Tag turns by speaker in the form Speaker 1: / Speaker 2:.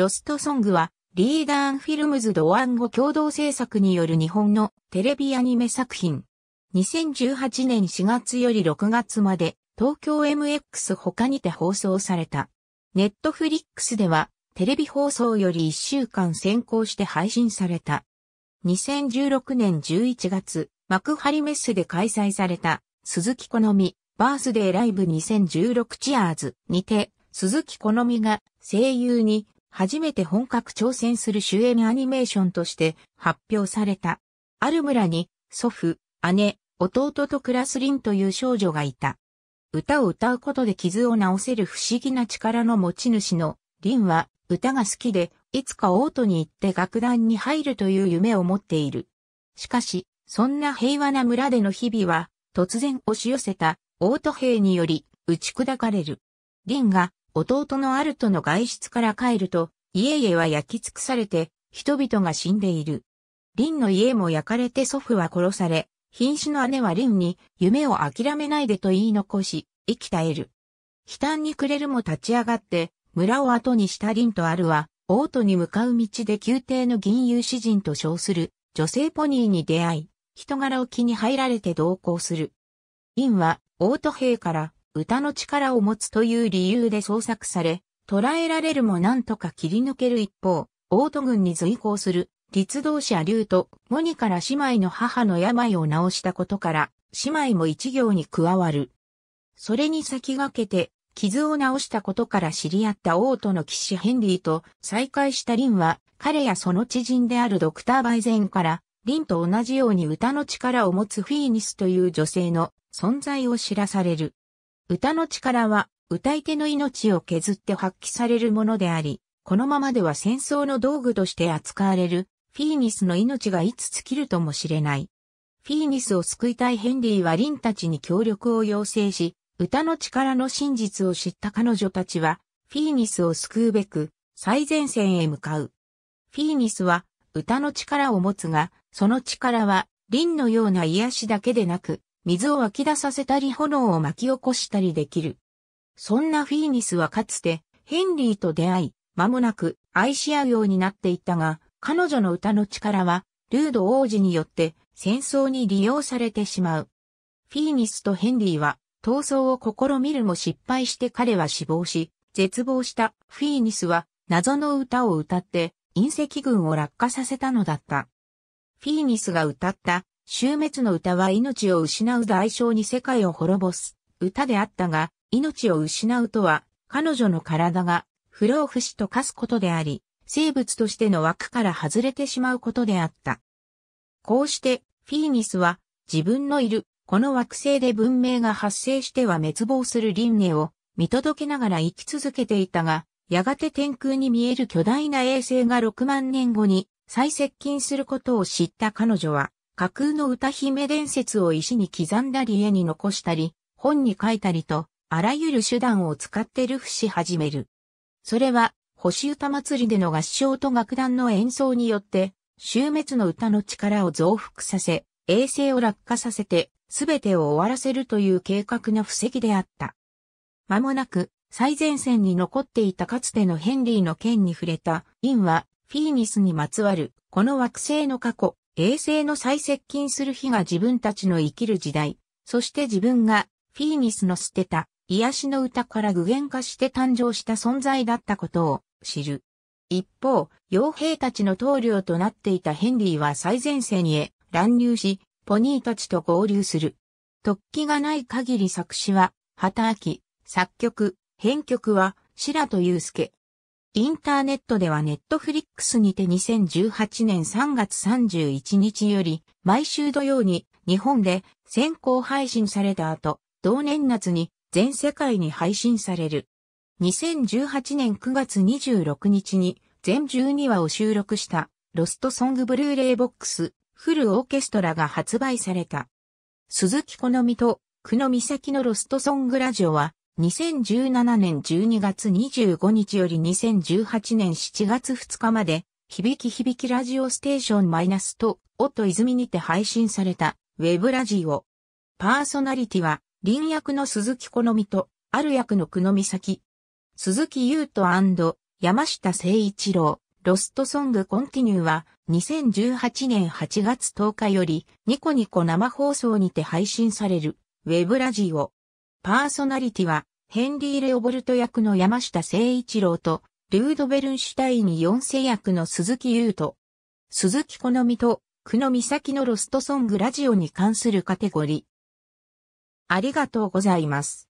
Speaker 1: ロストソングは、リーダーンフィルムズドワンゴ共同制作による日本のテレビアニメ作品。2018年4月より6月まで、東京 MX 他にて放送された。ネットフリックスでは、テレビ放送より1週間先行して配信された。2016年11月、幕張メッセで開催された、鈴木好み、バースデーライブ2016チアーズにて、鈴木好みが声優に初めて本格挑戦する主演アニメーションとして発表された。ある村に祖父、姉、弟とクラスリンという少女がいた。歌を歌うことで傷を治せる不思議な力の持ち主のリンは歌が好きで、いつかオートに行って楽団に入るという夢を持っている。しかし、そんな平和な村での日々は、突然押し寄せたオート兵により打ち砕かれる。リンが弟のアルトの外出から帰ると、家々は焼き尽くされて、人々が死んでいる。リンの家も焼かれて祖父は殺され、瀕死の姉はリンに夢を諦めないでと言い残し、生きたえる。悲嘆に暮れるも立ち上がって、村を後にしたリンとアルは、王都に向かう道で宮廷の銀融詩人と称する女性ポニーに出会い、人柄を気に入られて同行する。リンは王都兵から歌の力を持つという理由で創作され、捉えられるもなんとか切り抜ける一方、王都軍に随行する、立道者竜と、モニから姉妹の母の病を治したことから、姉妹も一行に加わる。それに先駆けて、傷を治したことから知り合った王都の騎士ヘンリーと再会したリンは、彼やその知人であるドクター・バイゼンから、リンと同じように歌の力を持つフィーニスという女性の存在を知らされる。歌の力は歌い手の命を削って発揮されるものであり、このままでは戦争の道具として扱われるフィーニスの命がいつ尽きるともしれない。フィーニスを救いたいヘンリーはリンたちに協力を要請し、歌の力の真実を知った彼女たちは、フィーニスを救うべく、最前線へ向かう。フィーニスは、歌の力を持つが、その力は、リンのような癒しだけでなく、水を湧き出させたり炎を巻き起こしたりできる。そんなフィーニスはかつてヘンリーと出会い、間もなく愛し合うようになっていったが、彼女の歌の力はルード王子によって戦争に利用されてしまう。フィーニスとヘンリーは闘争を試みるも失敗して彼は死亡し、絶望したフィーニスは謎の歌を歌って隕石群を落下させたのだった。フィーニスが歌った終滅の歌は命を失う代償に世界を滅ぼす歌であったが、命を失うとは、彼女の体が不老不死と化すことであり、生物としての枠から外れてしまうことであった。こうして、フィーニスは自分のいるこの惑星で文明が発生しては滅亡する輪廻を見届けながら生き続けていたが、やがて天空に見える巨大な衛星が6万年後に再接近することを知った彼女は、架空の歌姫伝説を石に刻んだり絵に残したり、本に書いたりと、あらゆる手段を使ってルフし始める。それは、星歌祭りでの合唱と楽団の演奏によって、終滅の歌の力を増幅させ、衛星を落下させて、すべてを終わらせるという計画の布石であった。間もなく、最前線に残っていたかつてのヘンリーの剣に触れた、インは、フィーニスにまつわる、この惑星の過去、衛星の最接近する日が自分たちの生きる時代、そして自分がフィーニスの捨てた癒しの歌から具現化して誕生した存在だったことを知る。一方、傭兵たちの棟梁となっていたヘンリーは最前線へ乱入し、ポニーたちと合流する。突起がない限り作詞は、畑明、作曲、編曲は、白戸祐介。インターネットではネットフリックスにて2018年3月31日より毎週土曜に日本で先行配信された後、同年夏に全世界に配信される。2018年9月26日に全12話を収録したロストソングブルーレイボックスフルオーケストラが発売された。鈴木好みと久野美咲のロストソングラジオは2017年12月25日より2018年7月2日まで、響き響きラジオステーションマイナスと、音泉にて配信された、ウェブラジオ。パーソナリティは、林役の鈴木好みと、ある役の久野美咲。鈴木優斗山下誠一郎、ロストソングコンティニューは、2018年8月10日より、ニコニコ生放送にて配信される、ウェブラジオ。パーソナリティは、ヘンリー・レオボルト役の山下誠一郎と、ルード・ベルンシュタイン4世役の鈴木優斗。鈴木好みと、久野美咲のロストソングラジオに関するカテゴリー。ありがとうございます。